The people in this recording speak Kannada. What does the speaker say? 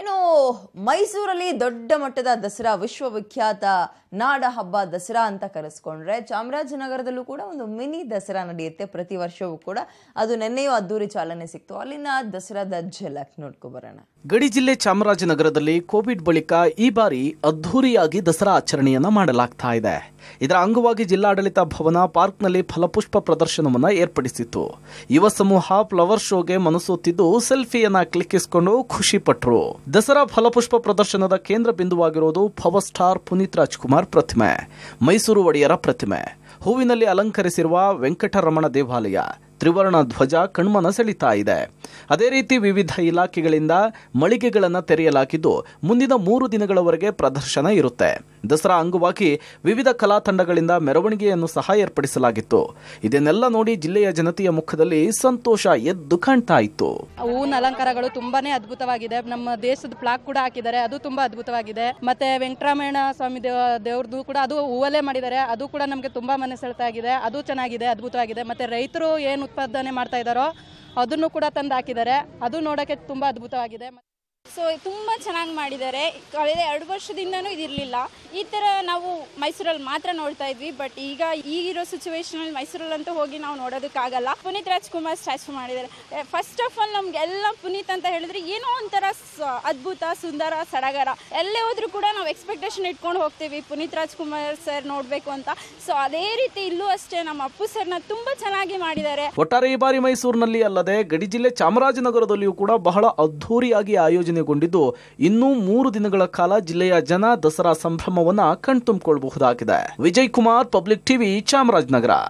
ಏನು ಮೈಸೂರಲ್ಲಿ ದೊಡ್ಡ ಮಟ್ಟದ ದಸರಾ ವಿಶ್ವವಿಖ್ಯಾತ ನಾಡ ಹಬ್ಬ ದಸರಾ ಅಂತ ಕರೆಸ್ಕೊಂಡ್ರೆ ಚಾಮರಾಜನಗರದಲ್ಲೂ ಕೂಡ ಒಂದು ಮಿನಿ ದಸರಾ ನಡೆಯುತ್ತೆ ಪ್ರತಿ ವರ್ಷವೂ ಕೂಡ ಅದು ನೆನ್ನೆಯೂ ಅದ್ದೂರಿ ಚಾಲನೆ ಸಿಕ್ತು ಅಲ್ಲಿನ ದಸರಾದ ಝಲಕ್ ನೋಡ್ಕೊ ಬರೋಣ ಗಡಿ ಜಿಲ್ಲೆ ಚಾಮರಾಜನಗರದಲ್ಲಿ ಕೋವಿಡ್ ಬಳಿಕ ಈ ಬಾರಿ ಅದ್ದೂರಿಯಾಗಿ ದಸರಾ ಆಚರಣೆಯನ್ನ ಮಾಡಲಾಗ್ತಾ ಇದೆ ಇದರ ಅಂಗವಾಗಿ ಜಿಲ್ಲಾಡಳಿತ ಭವನ ಪಾರ್ಕ್ನಲ್ಲಿ ಫಲಪುಷ್ಪ ಪ್ರದರ್ಶನವನ್ನು ಏರ್ಪಡಿಸಿತ್ತು ಯುವ ಸಮೂಹ ಫ್ಲವರ್ ಶೋಗೆ ಮನಸೋತಿದ್ದು ಸೆಲ್ಫಿಯನ್ನ ಕ್ಲಿಕ್ಕಿಸಿಕೊಂಡು ಖುಷಿ ದಸರಾ ಫಲಪುಷ್ಪ ಪ್ರದರ್ಶನದ ಕೇಂದ್ರ ಬಿಂದುವಾಗಿರುವುದು ಪವರ್ ಸ್ಟಾರ್ ಪುನೀತ್ ರಾಜ್ಕುಮಾರ್ ಪ್ರತಿಮೆ ಮೈಸೂರು ಒಡೆಯರ ಪ್ರತಿಮೆ ಹೂವಿನಲ್ಲಿ ಅಲಂಕರಿಸಿರುವ ವೆಂಕಟರಮಣ ದೇವಾಲಯ ತ್ರಿವರ್ಣ ಧ್ವಜ ಕಣ್ಮನ ಸೆಳಿತಾ ಇದೆ ಅದೇ ರೀತಿ ವಿವಿಧ ಇಲಾಖೆಗಳಿಂದ ಮಳಿಗೆಗಳನ್ನು ತೆರೆಯಲಾಗಿದ್ದು ಮುಂದಿನ ಮೂರು ದಿನಗಳವರೆಗೆ ಪ್ರದರ್ಶನ ಇರುತ್ತೆ ದಸರಾ ಅಂಗವಾಗಿ ವಿವಿಧ ಕಲಾ ತಂಡಗಳಿಂದ ಮೆರವಣಿಗೆಯನ್ನು ಸಹ ಏರ್ಪಡಿಸಲಾಗಿತ್ತು ಇದನ್ನೆಲ್ಲ ನೋಡಿ ಜಿಲ್ಲೆಯ ಜನತೆಯ ಮುಖದಲ್ಲಿ ಸಂತೋಷ ಎದ್ದು ಕಾಣ್ತಾ ಇತ್ತು ಹೂವಿನ ಅಲಂಕಾರಗಳು ತುಂಬಾನೇ ಅದ್ಭುತವಾಗಿದೆ ನಮ್ಮ ದೇಶದ ಫ್ಲಾಗ್ ಕೂಡ ಹಾಕಿದ್ದಾರೆ ಅದು ತುಂಬಾ ಅದ್ಭುತವಾಗಿದೆ ಮತ್ತೆ ವೆಂಕಟರಾಮಾಯಣ ಸ್ವಾಮಿ ದೇವರದು ಕೂಡ ಅದು ಹೂವಲ್ಲೇ ಮಾಡಿದ್ದಾರೆ ಅದು ಕೂಡ ನಮಗೆ ತುಂಬಾ ಮನೆ ಸೆಳೆತಾಗಿದೆ ಅದು ಚೆನ್ನಾಗಿದೆ ಅದ್ಭುತವಾಗಿದೆ ಮತ್ತೆ ರೈತರು ಏನು ಉತ್ಪಾದನೆ ಮಾಡ್ತಾ ಇದ್ದಾರೋ ಅದನ್ನು ಕೂಡ ತಂದು ಹಾಕಿದ್ದಾರೆ ಅದು ನೋಡೋಕ್ಕೆ ತುಂಬ ಅದ್ಭುತವಾಗಿದೆ ಸೊ ತುಂಬ ಚೆನ್ನಾಗಿ ಮಾಡಿದ್ದಾರೆ ಕಳೆದ ಎರಡು ವರ್ಷದಿಂದನೂ ಇದಿರಲಿಲ್ಲ ಈ ಥರ ನಾವು ಮೈಸೂರಲ್ಲಿ ಮಾತ್ರ ನೋಡ್ತಾ ಇದ್ವಿ ಬಟ್ ಈಗ ಈಗಿರೋ ಸಿಚುವೇಶನಲ್ಲಿ ಮೈಸೂರಲ್ಲಂತೂ ಹೋಗಿ ನಾವು ನೋಡೋದಕ್ಕಾಗಲ್ಲ ಪುನೀತ್ ರಾಜ್ಕುಮಾರ್ ಸ್ಟ್ಯಾಚು ಮಾಡಿದ್ದಾರೆ ಫಸ್ಟ್ ಆಫ್ ಆಲ್ ನಮಗೆಲ್ಲ ಪುನೀತ್ ಅಂತ ಹೇಳಿದ್ರೆ ಏನೋ ಒಂಥರ ಅದ್ಭುತ ಸುಂದರ ಸಡಗರ ಎಲ್ಲೇ ಹೋದ್ರೂ ಕೂಡ ನಾವು ಎಕ್ಸ್ಪೆಕ್ಟೇಷನ್ ಇಟ್ಕೊಂಡು ಹೋಗ್ತೀವಿ ಪುನೀತ್ ರಾಜ್ಕುಮಾರ್ ಸರ್ ನೋಡಬೇಕು ಅಂತ ಸೊ ಅದೇ ರೀತಿ ಇಲ್ಲೂ ಅಷ್ಟೇ ನಮ್ಮ ಅಪ್ಪು ಸರ್ನ ತುಂಬಾ ಚೆನ್ನಾಗಿ ಮಾಡಿದ್ದಾರೆ ಒಟ್ಟಾರೆ ಈ ಬಾರಿ ಮೈಸೂರಿನಲ್ಲಿ ಅಲ್ಲದೆ ಗಡಿ ಜಿಲ್ಲೆ ಚಾಮರಾಜನಗರದಲ್ಲಿಯೂ ಕೂಡ ಬಹಳ ಅದ್ಧೂರಿಯಾಗಿ ಆಯೋಜನೆ ಸ್ಥಗಿತಗೊಂಡಿದ್ದು ಇನ್ನೂ ಮೂರು ದಿನಗಳ ಕಾಲ ಜಿಲ್ಲೆಯ ಜನ ದಸರಾ ಸಂಭ್ರಮವನ್ನ ಕಣ್ತುಂಬಿಕೊಳ್ಳಬಹುದಾಗಿದೆ ವಿಜಯ್ ಕುಮಾರ್ ಪಬ್ಲಿಕ್ ಟಿವಿ ಚಾಮರಾಜನಗರ